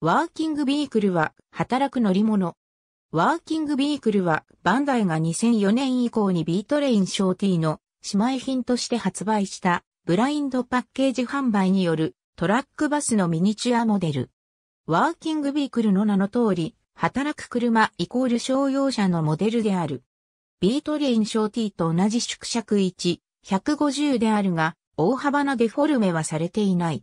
ワーキングビークルは働く乗り物。ワーキングビークルはバンダイが2004年以降にビートレインショーティーの姉妹品として発売したブラインドパッケージ販売によるトラックバスのミニチュアモデル。ワーキングビークルの名の通り、働く車イコール商用車のモデルである。ビートレインショーティーと同じ縮尺1、150であるが、大幅なデフォルメはされていない。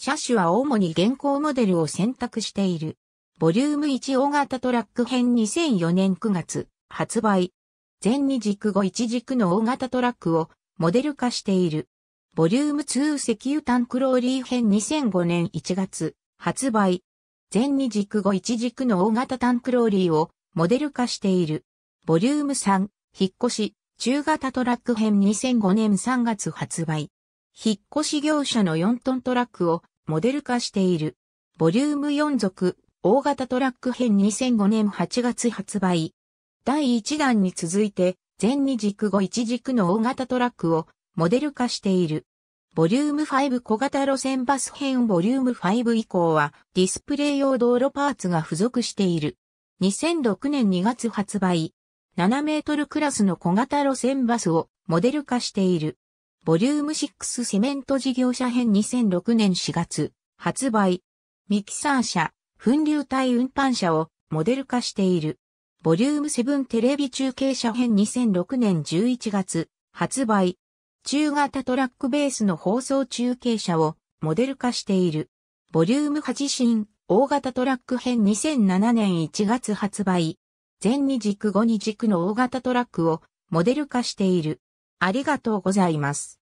車種は主に現行モデルを選択している。ボリューム1大型トラック編2004年9月発売。全2軸後1軸の大型トラックをモデル化している。ボリューム2石油タンクローリー編2005年1月発売。全2軸後1軸の大型タンクローリーをモデル化している。ボリューム3、引っ越し、中型トラック編2005年3月発売。引っ越し業者の4トントラックをモデル化している。ボリューム4属、大型トラック編2005年8月発売。第1弾に続いて、全2軸後1軸の大型トラックをモデル化している。ボリューム5小型路線バス編ボリューム5以降はディスプレイ用道路パーツが付属している。2006年2月発売。7メートルクラスの小型路線バスをモデル化している。ボリューム6セメント事業者編2006年4月、発売。ミキサー車、粉流体運搬車をモデル化している。ボリューム7テレビ中継車編2006年11月、発売。中型トラックベースの放送中継車をモデル化している。ボリューム8新、大型トラック編2007年1月発売。全2軸5二軸の大型トラックをモデル化している。ありがとうございます。